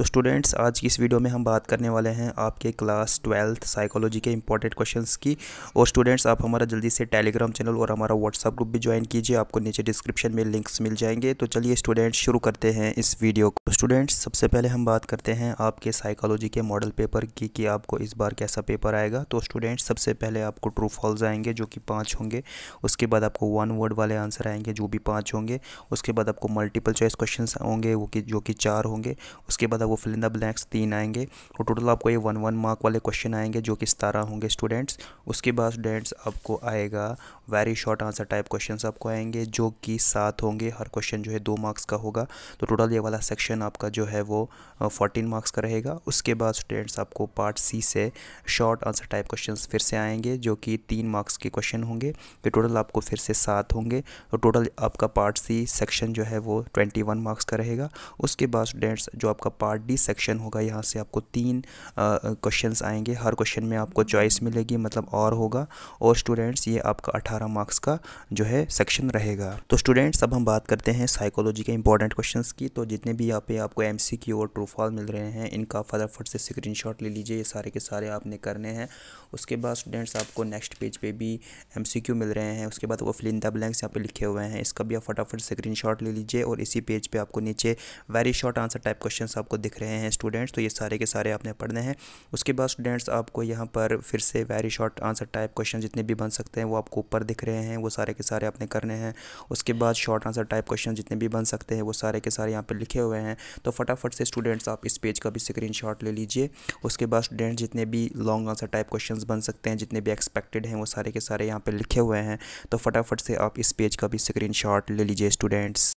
तो स्टूडेंट्स आज की इस वीडियो में हम बात करने वाले हैं आपके क्लास ट्वेल्थ साइकोलॉजी के इंपॉर्टेंट क्वेश्चंस की और स्टूडेंट्स आप हमारा जल्दी से टेलीग्राम चैनल और हमारा व्हाट्सअप ग्रुप भी ज्वाइन कीजिए आपको नीचे डिस्क्रिप्शन में लिंक्स मिल जाएंगे तो चलिए स्टूडेंट्स शुरू करते हैं इस वीडियो को स्टूडेंट्स तो सबसे पहले हम बात करते हैं आपके साइकोलॉजी के मॉडल पेपर की कि आपको इस बार कैसा पेपर आएगा तो स्टूडेंट्स सबसे पहले आपको ट्रू फॉल्स आएंगे जो कि पाँच होंगे उसके बाद आपको वन वर्ड वाले आंसर आएंगे जो भी पाँच होंगे उसके बाद आपको मल्टीपल चॉइस क्वेश्चन होंगे वो कि जो कि चार होंगे उसके बाद वो फिल इन द ब्लैक्स तीन आएंगे और टोटल आपको ये वन वन मार्क वाले क्वेश्चन आएंगे जो कि सतारह होंगे स्टूडेंट्स उसके बाद स्टूडेंट्स आपको आएगा very short answer type question आपको आएंगे जो कि सात होंगे हर क्वेश्चन जो है दो मार्क्स का होगा तो टोटल ये वाला सेक्शन आपका जो है वो फोर्टीन मार्क्स का रहेगा उसके बाद स्टूडेंट्स आपको पार्ट सी से शॉर्ट आंसर टाइप क्वेश्चन फिर से आएंगे जो कि तीन मार्क्स के क्वेश्चन होंगे तो टोटल आपको फिर से सात होंगे तो टोटल आपका पार्ट सी सेक्शन जो है वो ट्वेंटी वन मार्क्स का रहेगा उसके बाद स्टूडेंट्स जो आपका पार्ट पार्ट डी सेक्शन होगा यहाँ से आपको तीन क्वेश्चन आएंगे हर क्वेश्चन में आपको चॉइस मिलेगी मतलब और होगा और स्टूडेंट्स ये आपका अठारह मार्क्स का जो है सेक्शन रहेगा तो स्टूडेंट्स अब हम बात करते हैं साइकोलॉजी के इंपॉर्टेंट क्वेश्चन की तो जितने भी यहाँ पे आपको एम और ट्रूफॉल मिल रहे हैं इनका फटाफट से स्क्रीन ले लीजिए ये सारे के सारे आपने करने हैं उसके बाद स्टूडेंट्स आपको नेक्स्ट पेज पे भी एम मिल रहे हैं उसके बाद वो फिल द ब्लैंक्स यहाँ पे लिखे हुए हैं इसका भी आप फटाफट स्क्रीन ले लीजिए और इसी पेज पे आपको नीचे very short answer type question आपको दिख रहे हैं स्टूडेंट्स तो ये सारे के सारे आपने पढ़ने हैं उसके बाद स्टूडेंट्स आपको यहाँ पर फिर से very short answer type question जितने भी बन सकते हैं वो आपको ऊपर दिख रहे हैं वो सारे के सारे आपने करने हैं उसके बाद शॉर्ट आंसर टाइप क्वेश्चन जितने भी बन सकते हैं वो सारे के सारे यहाँ पर लिखे हुए हैं तो फटाफट से स्टूडेंट्स आप इस पेज का भी स्क्रीन ले लीजिए उसके बाद स्टूडेंट्स जितने भी लॉन्ग आंसर टाइप क्वेश्चन बन सकते हैं जितने भी एक्सपेक्टेड हैं वो सारे के सारे यहाँ पर लिखे हुए हैं तो फटाफट से आप इस पेज का भी स्क्रीन ले लीजिए स्टूडेंट्स